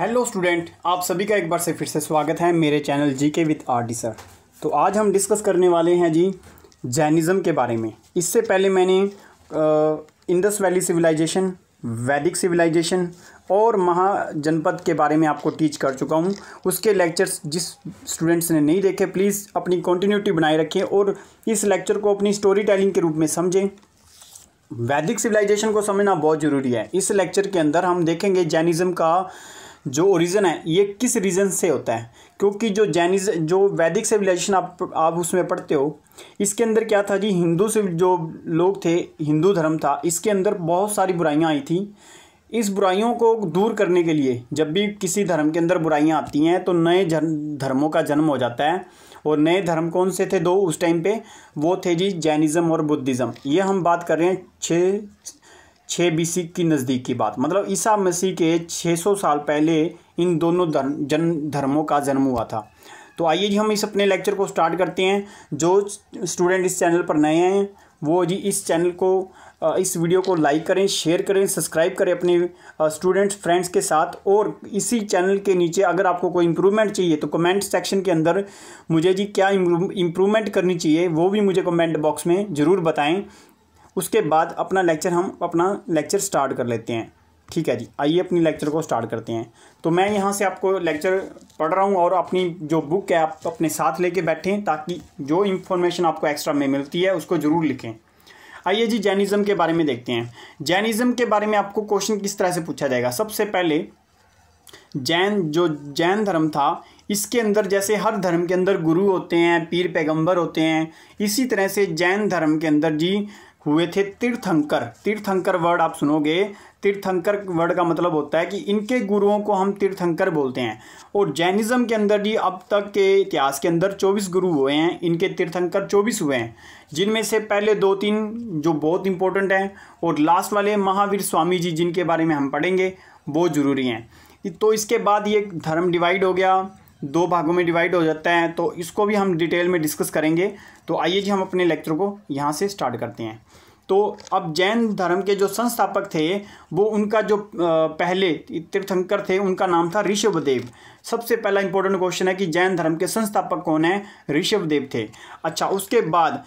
hello student आप सभी का एक बार से फिर से स्वागत है मेरे चैनल जी के विथ आर डी सर तो आज हम डिस्कस करने वाले हैं जी जैनिज़्म के बारे में इससे पहले मैंने इंडस वैली सिविलाइजेशन वैदिक सिविलाइजेशन और महाजनपद के बारे में आपको टीच कर चुका हूँ उसके लेक्चर्स जिस स्टूडेंट्स ने नहीं देखे प्लीज़ अपनी कंटिन्यूटी बनाए रखें और इस लेक्चर को अपनी स्टोरी टेलिंग के रूप में समझें वैदिक सिविलाइजेशन को समझना बहुत ज़रूरी है इस लेक्चर के अंदर हम देखेंगे जैनिज़्म का जो ओरिजन है ये किस रीजन से होता है क्योंकि जो जैनिज जो वैदिक सिविलाइजेशन आप आप उसमें पढ़ते हो इसके अंदर क्या था जी हिंदू से जो लोग थे हिंदू धर्म था इसके अंदर बहुत सारी बुराइयाँ आई थी इस बुराइयों को दूर करने के लिए जब भी किसी धर्म के अंदर बुराइयाँ आती हैं तो नए धर्मों का जन्म हो जाता है और नए धर्म कौन से थे दो उस टाइम पे वो थे जी जैनिज़्म और बुद्धिज़्म ये हम बात कर रहे हैं छः छः सी की नज़दीक की बात मतलब ईसा मसीह के 600 साल पहले इन दोनों धर्म जन धर्मों का जन्म हुआ था तो आइए जी हम इस अपने लेक्चर को स्टार्ट करते हैं जो स्टूडेंट इस चैनल पर नए हैं वो जी इस चैनल को इस वीडियो को लाइक करें शेयर करें सब्सक्राइब करें अपने स्टूडेंट्स फ्रेंड्स के साथ और इसी चैनल के नीचे अगर आपको कोई इम्प्रूवमेंट चाहिए तो कमेंट सेक्शन के अंदर मुझे जी क्या इम्प्रूवमेंट करनी चाहिए वो भी मुझे कमेंट बॉक्स में ज़रूर बताएं उसके बाद अपना लेक्चर हम अपना लेक्चर स्टार्ट कर लेते हैं ठीक है जी आइए अपनी लेक्चर को स्टार्ट करते हैं तो मैं यहाँ से आपको लेक्चर पढ़ रहा हूँ और अपनी जो बुक है आप अपने साथ लेके बैठें ताकि जो इन्फॉर्मेशन आपको एक्स्ट्रा में मिलती है उसको ज़रूर लिखें आइए जी जैनिज़्म के बारे में देखते हैं जैनिज़्म के बारे में आपको क्वेश्चन किस तरह से पूछा जाएगा सबसे पहले जैन जो जैन धर्म था इसके अंदर जैसे हर धर्म के अंदर गुरु होते हैं पीर पैगंबर होते हैं इसी तरह से जैन धर्म के अंदर जी हुए थे तीर्थंकर तीर्थंकर वर्ड आप सुनोगे तीर्थंकर वर्ड का मतलब होता है कि इनके गुरुओं को हम तीर्थंकर बोलते हैं और जैनिज़्म के अंदर जी अब तक के इतिहास के अंदर 24 गुरु हुए हैं इनके तीर्थंकर 24 हुए हैं जिनमें से पहले दो तीन जो बहुत इंपॉर्टेंट हैं और लास्ट वाले महावीर स्वामी जी जिनके बारे में हम पढ़ेंगे वो ज़रूरी हैं तो इसके बाद ये धर्म डिवाइड हो गया दो भागों में डिवाइड हो जाता है तो इसको भी हम डिटेल में डिस्कस करेंगे तो आइए जी हम अपने लेक्चर को यहाँ से स्टार्ट करते हैं तो अब जैन धर्म के जो संस्थापक थे वो उनका जो पहले तीर्थंकर थे उनका नाम था ऋषभदेव सबसे पहला इंपॉर्टेंट क्वेश्चन है कि जैन धर्म के संस्थापक कौन है ऋषभदेव थे अच्छा उसके बाद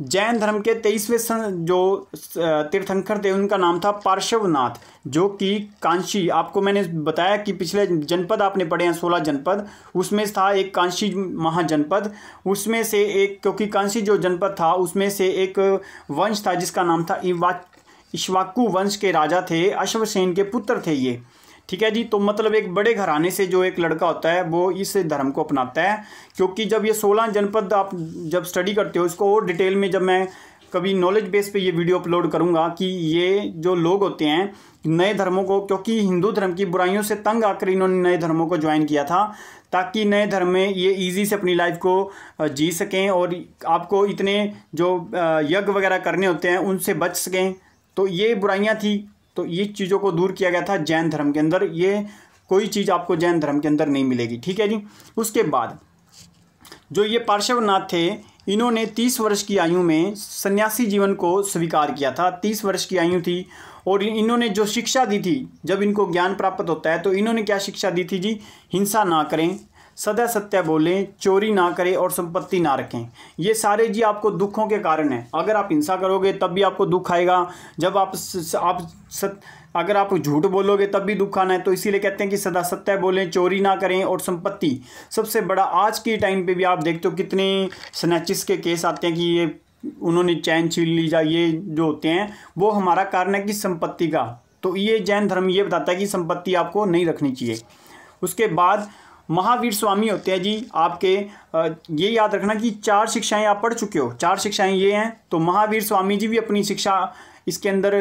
जैन धर्म के तेईसवें जो तीर्थंकर थे उनका नाम था पार्श्वनाथ जो कि कांशी आपको मैंने बताया कि पिछले जनपद आपने पढ़े हैं सोलह जनपद उसमें था एक कांशी महाजनपद उसमें से एक क्योंकि कांशी जो जनपद था उसमें से एक वंश था जिसका नाम था इवा इश्वाकू वंश के राजा थे अश्वसेन के पुत्र थे ये ठीक है जी तो मतलब एक बड़े घराने से जो एक लड़का होता है वो इस धर्म को अपनाता है क्योंकि जब ये सोलह जनपद आप जब स्टडी करते हो इसको और डिटेल में जब मैं कभी नॉलेज बेस पे ये वीडियो अपलोड करूँगा कि ये जो लोग होते हैं नए धर्मों को क्योंकि हिंदू धर्म की बुराइयों से तंग आकर इन्होंने नए धर्मों को ज्वाइन किया था ताकि नए धर्म में ये इजी से अपनी लाइफ को जी सकें और आपको इतने जो यज्ञ वगैरह करने होते हैं उनसे बच सकें तो ये बुराइयाँ थी तो ये चीज़ों को दूर किया गया था जैन धर्म के अंदर ये कोई चीज़ आपको जैन धर्म के अंदर नहीं मिलेगी ठीक है जी उसके बाद जो ये पार्श्वनाथ थे इन्होंने तीस वर्ष की आयु में सन्यासी जीवन को स्वीकार किया था तीस वर्ष की आयु थी और इन्होंने जो शिक्षा दी थी जब इनको ज्ञान प्राप्त होता है तो इन्होंने क्या शिक्षा दी थी जी हिंसा ना करें सदा सत्य बोलें चोरी ना करें और संपत्ति ना रखें ये सारे जी आपको दुखों के कारण हैं अगर आप हिंसा करोगे तब भी आपको दुख आएगा जब आप स, आप सत अगर आप झूठ बोलोगे तब भी दुख आना है तो इसीलिए कहते हैं कि सदा सत्य बोलें चोरी ना करें और संपत्ति सबसे बड़ा आज के टाइम पे भी आप देखते हो कितने स्नैचिस के केस आते हैं कि ये उन्होंने चैन छीन ली जा ये जो होते हैं वो हमारा कारण है कि संपत्ति का तो ये जैन धर्म ये बताता है कि संपत्ति आपको नहीं रखनी चाहिए उसके बाद महावीर स्वामी होते हैं जी आपके ये याद रखना कि चार शिक्षाएं आप पढ़ चुके हो चार शिक्षाएं ये हैं तो महावीर स्वामी जी भी अपनी शिक्षा इसके अंदर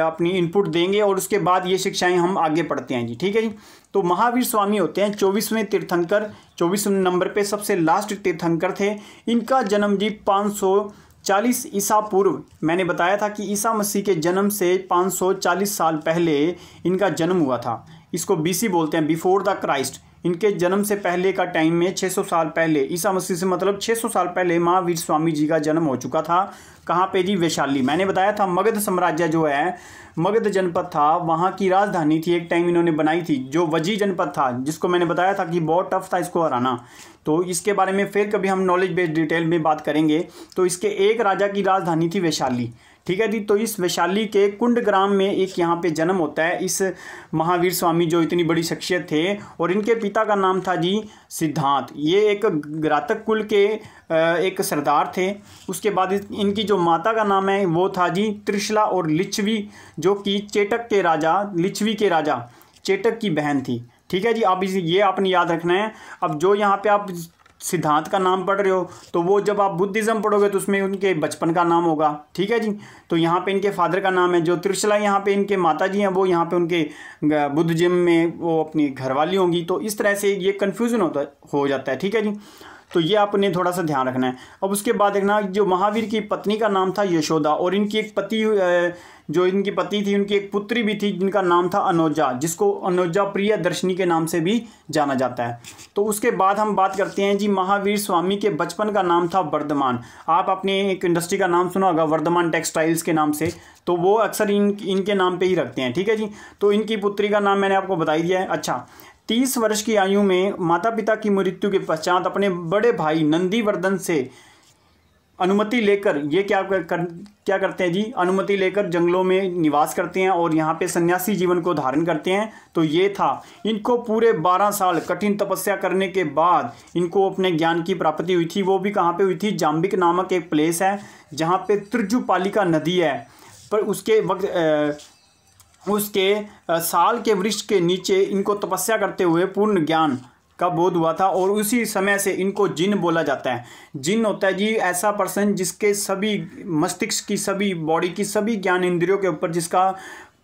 अपनी इनपुट देंगे और उसके बाद ये शिक्षाएं हम आगे पढ़ते हैं जी ठीक है जी तो महावीर स्वामी होते हैं चौबीसवें तीर्थंकर चौबीसवें नंबर पर सबसे लास्ट तीर्थंकर थे इनका जन्म जी पाँच चालीस ईसा पूर्व मैंने बताया था कि ईसा मसीह के जन्म से 540 साल पहले इनका जन्म हुआ था इसको बीसी बोलते हैं बिफोर द क्राइस्ट इनके जन्म से पहले का टाइम में 600 साल पहले ईसा मसीह से मतलब 600 साल पहले महावीर स्वामी जी का जन्म हो चुका था कहाँ पे जी वैशाली मैंने बताया था मगध साम्राज्य जो है मगध जनपद था वहाँ की राजधानी थी एक टाइम इन्होंने बनाई थी जो वजी जनपद था जिसको मैंने बताया था कि बहुत टफ था इसको हराना तो इसके बारे में फिर कभी हम नॉलेज बेस्ड डिटेल में बात करेंगे तो इसके एक राजा की राजधानी थी वैशाली ठीक है जी तो इस वैशाली के कुंड ग्राम में एक यहाँ पे जन्म होता है इस महावीर स्वामी जो इतनी बड़ी शख्सियत थे और इनके पिता का नाम था जी सिद्धांत ये एक ग्रातक कुल के एक सरदार थे उसके बाद इनकी जो माता का नाम है वो था जी त्रिशला और लिच्छवी जो कि चेटक के राजा लिच्छवी के राजा चेटक की बहन थी ठीक है जी अब ये आपने याद रखना है अब जो यहाँ पे आप सिद्धांत का नाम पढ़ रहे हो तो वो जब आप बुद्धिज़्म पढ़ोगे तो उसमें उनके बचपन का नाम होगा ठीक है जी तो यहाँ पे इनके फादर का नाम है जो त्रिशला यहाँ पे इनके माता जी हैं वो यहाँ पे उनके बुद्धिज़्म में वो अपनी घरवाली होंगी तो इस तरह से ये कन्फ्यूज़न होता हो जाता है ठीक है जी तो ये आपने थोड़ा सा ध्यान रखना है अब उसके बाद देखना जो महावीर की पत्नी का नाम था यशोदा और इनकी एक पति जो इनकी पति थी उनकी एक पुत्री भी थी जिनका नाम था अनोजा जिसको अनोजा प्रिय दर्शनी के नाम से भी जाना जाता है तो उसके बाद हम बात करते हैं जी महावीर स्वामी के बचपन का नाम था वर्धमान आप अपने एक इंडस्ट्री का नाम सुना होगा वर्धमान टेक्सटाइल्स के नाम से तो वो अक्सर इन इनके नाम पर ही रखते हैं ठीक है जी तो इनकी पुत्री का नाम मैंने आपको बताई दिया है अच्छा तीस वर्ष की आयु में माता पिता की मृत्यु के पश्चात अपने बड़े भाई नंदीवर्धन से अनुमति लेकर ये क्या कर, क्या करते हैं जी अनुमति लेकर जंगलों में निवास करते हैं और यहाँ पे सन्यासी जीवन को धारण करते हैं तो ये था इनको पूरे बारह साल कठिन तपस्या करने के बाद इनको अपने ज्ञान की प्राप्ति हुई थी वो भी कहाँ पे हुई थी जाम्बिक नामक एक प्लेस है जहाँ पे त्रिजुपालिका नदी है पर उसके वक्त उसके साल के वृक्ष के नीचे इनको तपस्या करते हुए पूर्ण ज्ञान का बोध हुआ था और उसी समय से इनको जिन बोला जाता है जिन होता है जी ऐसा पर्सन जिसके सभी मस्तिष्क की सभी बॉडी की सभी ज्ञान इंद्रियों के ऊपर जिसका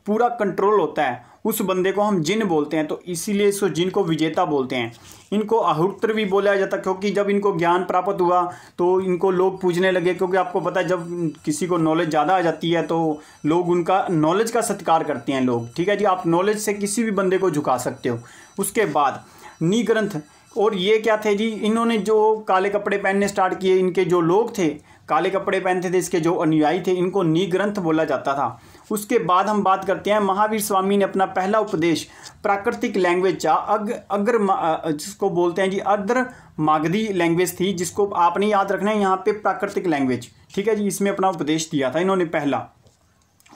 पूरा कंट्रोल होता है उस बंदे को हम जिन बोलते हैं तो इसीलिए इसको जिन को विजेता बोलते हैं इनको अहुत्र भी बोला जाता क्योंकि जब इनको ज्ञान प्राप्त हुआ तो इनको लोग पूजने लगे क्योंकि आपको पता है जब किसी को नॉलेज ज़्यादा आ जाती है तो लोग उनका नॉलेज का सत्कार करते हैं लोग ठीक है जी आप नॉलेज से किसी भी बंदे को झुका सकते हो उसके बाद नी ग्रंथ और ये क्या थे जी इन्होंने जो काले कपड़े पहनने स्टार्ट किए इनके जो लोग थे काले कपड़े पहनते थे इसके जो अनुयायी थे इनको नी ग्रंथ बोला जाता था उसके बाद हम बात करते हैं महावीर स्वामी ने अपना पहला उपदेश प्राकृतिक लैंग्वेज चा अग अग्र जिसको बोलते हैं जी अर्द्र मागधी लैंग्वेज थी जिसको आपने याद रखना है यहाँ पे प्राकृतिक लैंग्वेज ठीक है जी इसमें अपना उपदेश दिया था इन्होंने पहला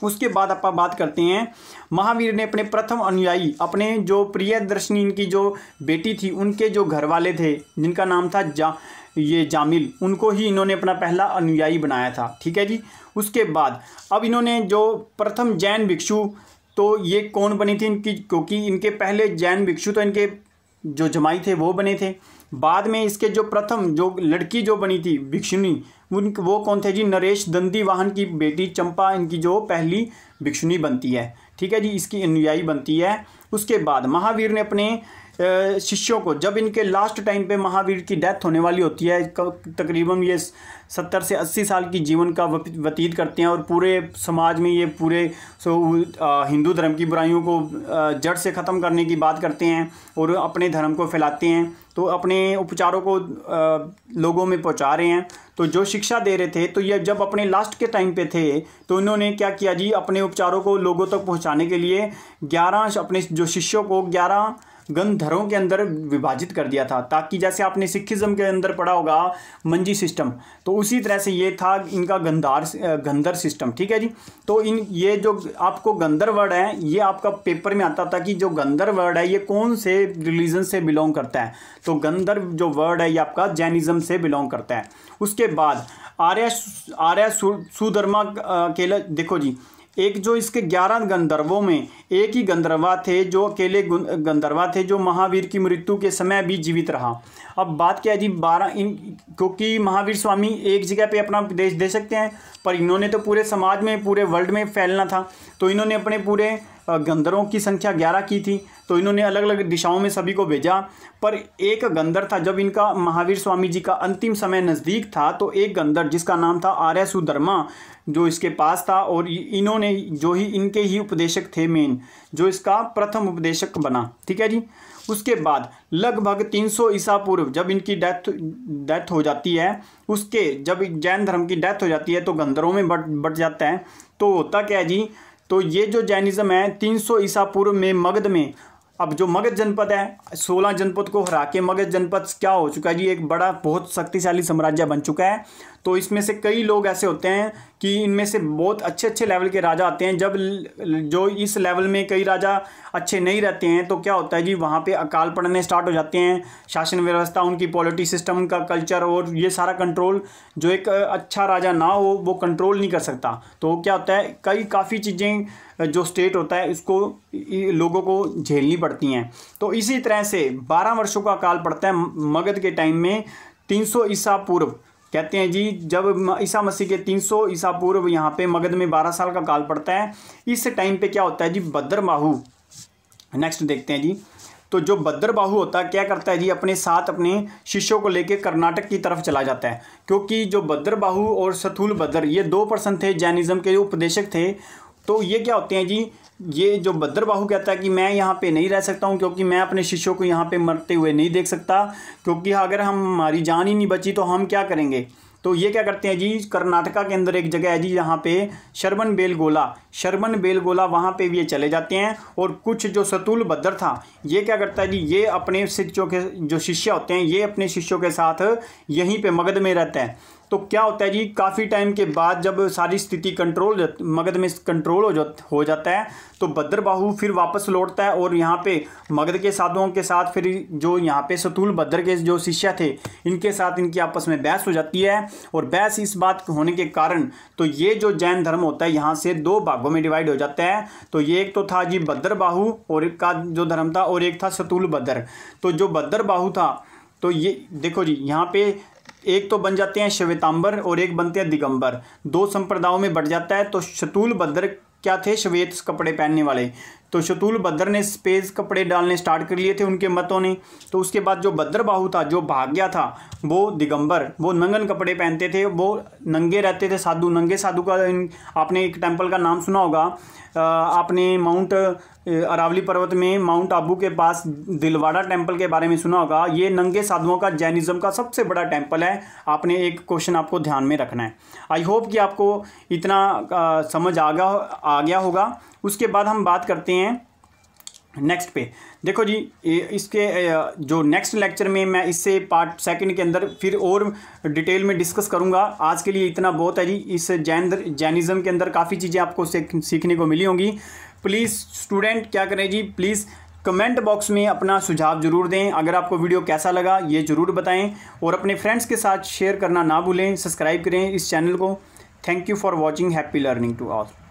उसके बाद आप बात करते हैं महावीर ने अपने प्रथम अनुयायी अपने जो प्रियदर्शनी इनकी जो बेटी थी उनके जो घर वाले थे जिनका नाम था जा ये जामिल उनको ही इन्होंने अपना पहला अनुयायी बनाया था ठीक है जी उसके बाद अब इन्होंने जो प्रथम जैन भिक्षु तो ये कौन बनी थी इनकी क्योंकि इनके पहले जैन भिक्षु तो इनके जो जमाई थे वो बने थे बाद में इसके जो प्रथम जो लड़की जो बनी थी भिक्षुनी उन वो कौन थे जी नरेश दंदी वाहन की बेटी चंपा इनकी जो पहली भिक्षुनी बनती है ठीक है जी इसकी अनुयायी बनती है उसके बाद महावीर ने अपने शिष्यों को जब इनके लास्ट टाइम पे महावीर की डेथ होने वाली होती है तकरीबन ये सत्तर से अस्सी साल की जीवन का व्यतीत करते हैं और पूरे समाज में ये पूरे सो हिंदू धर्म की बुराइयों को जड़ से ख़त्म करने की बात करते हैं और अपने धर्म को फैलाते हैं तो अपने उपचारों को लोगों में पहुंचा रहे हैं तो जो शिक्षा दे रहे थे तो ये जब अपने लास्ट के टाइम पे थे तो इन्होंने क्या किया जी अपने उपचारों को लोगों तक पहुंचाने के लिए ग्यारह अपने जो शिष्यों को ग्यारह गंधर्वों के अंदर विभाजित कर दिया था ताकि जैसे आपने सिखिज़्म के अंदर पढ़ा होगा मंजी सिस्टम तो उसी तरह से ये था इनका गंधार गंधर सिस्टम ठीक है जी तो इन ये जो आपको गंधर वर्ड है ये आपका पेपर में आता था कि जो गंधर वर्ड है ये कौन से रिलीजन से बिलोंग करता है तो गंधर जो वर्ड है ये आपका जैनिज़्म से बिलोंग करता है उसके बाद आर्य आर्य सुधर्मा केला देखो जी एक जो इसके ग्यारह गंधर्वों में एक ही गंधर्वा थे जो अकेले गंधर्वा थे जो महावीर की मृत्यु के समय भी जीवित रहा अब बात क्या जी बारह इन क्योंकि महावीर स्वामी एक जगह पे अपना देश दे सकते हैं पर इन्होंने तो पूरे समाज में पूरे वर्ल्ड में फैलना था तो इन्होंने अपने पूरे गंदरों की संख्या ग्यारह की थी तो इन्होंने अलग अलग दिशाओं में सभी को भेजा पर एक गंदर था जब इनका महावीर स्वामी जी का अंतिम समय नज़दीक था तो एक गंदर जिसका नाम था आर्य सुधर्मा जो इसके पास था और इन्होंने जो ही इनके ही उपदेशक थे मेन जो इसका प्रथम उपदेशक बना ठीक है जी उसके बाद लगभग 300 ईसा पूर्व जब इनकी डेथ डेथ हो जाती है उसके जब जैन धर्म की डेथ हो जाती है तो गंदरों में बट बढ़ जाता है तो होता क्या है जी तो ये जो जैनिज़्म है 300 ईसा पूर्व में मगध में अब जो मगध जनपद है सोलह जनपद को हरा के मगध जनपद क्या हो चुका है जी एक बड़ा बहुत शक्तिशाली साम्राज्य बन चुका है तो इसमें से कई लोग ऐसे होते हैं कि इनमें से बहुत अच्छे अच्छे लेवल के राजा आते हैं जब जो इस लेवल में कई राजा अच्छे नहीं रहते हैं तो क्या होता है जी वहाँ पे अकाल पड़ने स्टार्ट हो जाते हैं शासन व्यवस्था उनकी पॉलिटी सिस्टम का कल्चर और ये सारा कंट्रोल जो एक अच्छा राजा ना हो वो कंट्रोल नहीं कर सकता तो क्या होता है कई काफ़ी चीज़ें जो स्टेट होता है उसको लोगों को झेलनी पड़ती हैं तो इसी तरह से बारह वर्षों का अकाल पड़ता है मगध के टाइम में तीन सौ ईसा पूर्व कहते हैं जी जब ईसा मसीह के 300 सौ ईसा पूर्व यहाँ पे मगध में 12 साल का काल पड़ता है इस टाइम पे क्या होता है जी बद्रबाहू नेक्स्ट देखते हैं जी तो जो बद्रबाहू होता है क्या करता है जी अपने साथ अपने शिष्यों को लेकर कर्नाटक की तरफ चला जाता है क्योंकि जो बाहू और सथूल बद्र ये दो पर्सन थे जैनिज़्म के उपदेशक थे तो ये क्या होते हैं जी ये जो भद्रबाहु कहता है कि मैं यहाँ पे नहीं रह सकता हूँ क्योंकि मैं अपने शिष्यों को यहाँ पे मरते हुए नहीं देख सकता क्योंकि अगर हम हमारी जान ही नहीं बची तो हम क्या करेंगे तो ये क्या करते हैं जी कर्नाटका के अंदर एक जगह है जी यहाँ पे शरबन बेलगोला शर्मन बेलगोला वहाँ पे भी ये चले जाते हैं और कुछ जो सतुल बद्र था ये क्या करता है जी ये अपने शिष्यों के जो शिष्य होते हैं ये अपने शिष्यों के साथ यहीं पे मगध में रहते हैं तो क्या होता है जी काफ़ी टाइम के बाद जब सारी स्थिति कंट्रोल मगध में कंट्रोल हो जा हो जाता है तो भद्र बाहू फिर वापस लौटता है और यहाँ पे मगध के साधुओं के साथ फिर जो यहाँ पे सतुल भद्र के जो शिष्य थे इनके साथ इनकी आपस में बहस हो जाती है और बहस इस बात होने के कारण तो ये जो जैन धर्म होता है यहाँ से दो भागों भागों में डिवाइड हो जाते हैं तो ये एक तो था जी बद्र बाहु और एक का जो धर्म था और एक था सतुल बद्र तो जो बद्र बाहु था तो ये देखो जी यहाँ पे एक तो बन जाते हैं श्वेतांबर और एक बनते हैं दिगंबर दो संप्रदायों में बढ़ जाता है तो शतुल बद्र क्या थे श्वेत कपड़े पहनने वाले तो शतुल बद्र ने स्पेस कपड़े डालने स्टार्ट कर लिए थे उनके मतों ने तो उसके बाद जो भद्र बाहू था जो भाग्या था वो दिगंबर वो नंगन कपड़े पहनते थे वो नंगे रहते थे साधु नंगे साधु का आपने एक टेम्पल का नाम सुना होगा आपने माउंट अरावली पर्वत में माउंट आबू के पास दिलवाड़ा टेम्पल के बारे में सुना होगा ये नंगे साधुओं का जैनिज़्म का सबसे बड़ा टेम्पल है आपने एक क्वेश्चन आपको ध्यान में रखना है आई होप कि आपको इतना समझ आ गया आ गया होगा उसके बाद हम बात करते हैं नेक्स्ट पे देखो जी इसके जो नेक्स्ट लेक्चर में मैं इससे पार्ट सेकंड के अंदर फिर और डिटेल में डिस्कस करूंगा आज के लिए इतना बहुत है जी इस जैन जैनिज़्म के अंदर काफ़ी चीज़ें आपको सीखने को मिली होंगी प्लीज़ स्टूडेंट क्या करें जी प्लीज़ कमेंट बॉक्स में अपना सुझाव जरूर दें अगर आपको वीडियो कैसा लगा ये ज़रूर बताएँ और अपने फ्रेंड्स के साथ शेयर करना ना भूलें सब्सक्राइब करें इस चैनल को thank you for watching happy learning to all